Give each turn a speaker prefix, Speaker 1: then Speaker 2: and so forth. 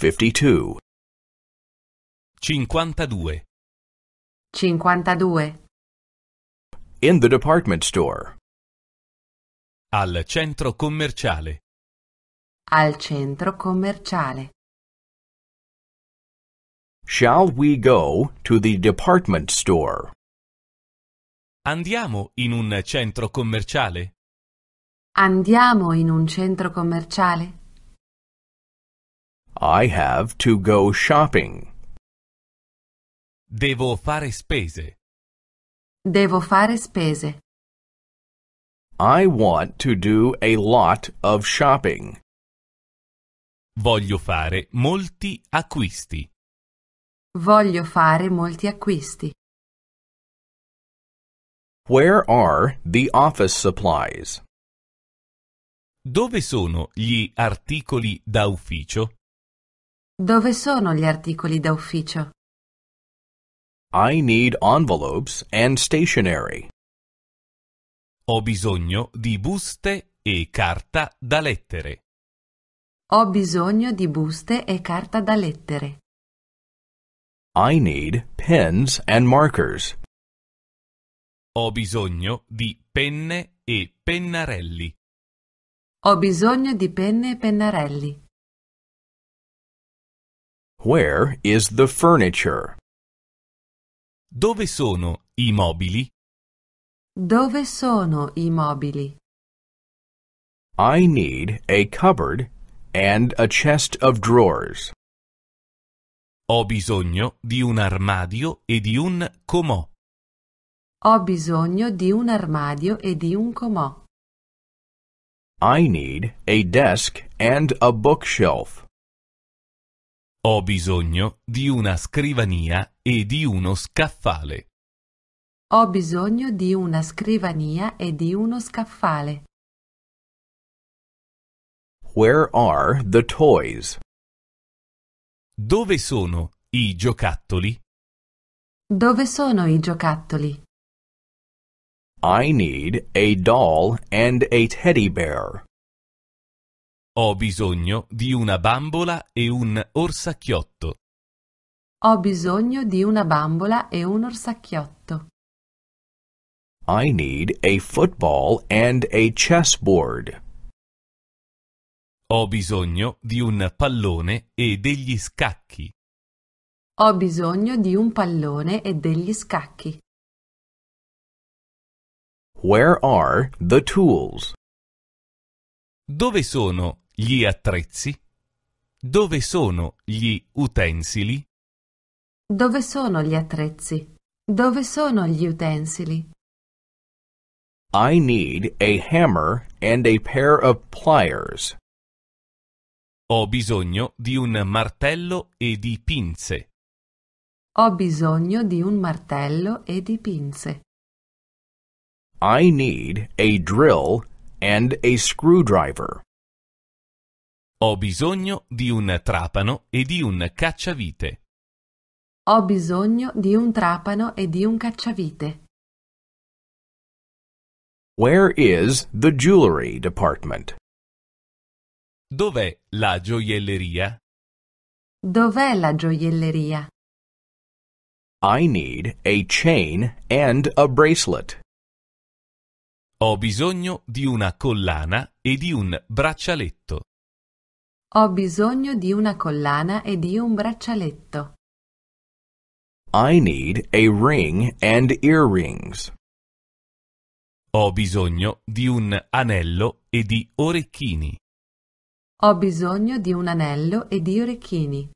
Speaker 1: 52 52
Speaker 2: 52
Speaker 1: In the department store Al centro commerciale
Speaker 2: Al centro commerciale
Speaker 1: Shall we go to the department store? Andiamo in un centro commerciale?
Speaker 2: Andiamo in un centro commerciale?
Speaker 1: I have to go shopping. Devo fare spese.
Speaker 2: Devo fare spese.
Speaker 1: I want to do a lot of shopping. Voglio fare molti acquisti.
Speaker 2: Voglio fare molti acquisti.
Speaker 1: Where are the office supplies? Dove sono gli articoli da ufficio?
Speaker 2: Dove sono gli articoli d'ufficio? I need envelopes and stationery.
Speaker 1: Ho bisogno di buste e carta da lettere.
Speaker 2: Ho bisogno di buste e carta da lettere.
Speaker 1: I need pens and markers. Ho bisogno di penne e pennarelli.
Speaker 2: Ho bisogno di penne e pennarelli.
Speaker 1: Where is the furniture? Dove sono i mobili?
Speaker 2: Dove sono i mobili?
Speaker 1: I need a cupboard and a chest of drawers. Ho bisogno di un armadio e di un comò.
Speaker 2: Ho bisogno di un armadio e di un comò.
Speaker 1: I need a desk and a bookshelf. Ho bisogno di una scrivania e di uno scaffale.
Speaker 2: Ho bisogno di una scrivania e di uno scaffale.
Speaker 1: Where are the toys? Dove sono i giocattoli?
Speaker 2: Dove sono i giocattoli?
Speaker 1: I need a doll and a teddy bear. Ho bisogno di una bambola e un orsacchiotto.
Speaker 2: Ho bisogno di una bambola e un orsacchiotto.
Speaker 1: I need a football and a chessboard. Ho bisogno di un pallone e degli scacchi.
Speaker 2: Ho bisogno di un pallone e degli scacchi.
Speaker 1: Where are the tools? Dove sono gli attrezzi? Dove sono gli utensili?
Speaker 2: Dove sono gli attrezzi? Dove sono gli utensili?
Speaker 1: I need a hammer and a pair of pliers. Ho bisogno di un martello e di pinze.
Speaker 2: Ho bisogno di un martello e di pinze.
Speaker 1: I need a drill and a screwdriver. Ho bisogno di un trapano e di un cacciavite.
Speaker 2: Ho bisogno di un trapano e di un cacciavite.
Speaker 1: Where is the jewelry department? Dov'è la gioielleria?
Speaker 2: Dov'è la gioielleria?
Speaker 1: I need a chain and a bracelet. Ho bisogno di una collana e di un braccialetto.
Speaker 2: Ho bisogno di una collana e di un braccialetto.
Speaker 1: I need a ring and earrings. Ho bisogno di un anello e di orecchini.
Speaker 2: Ho bisogno di un anello e di orecchini.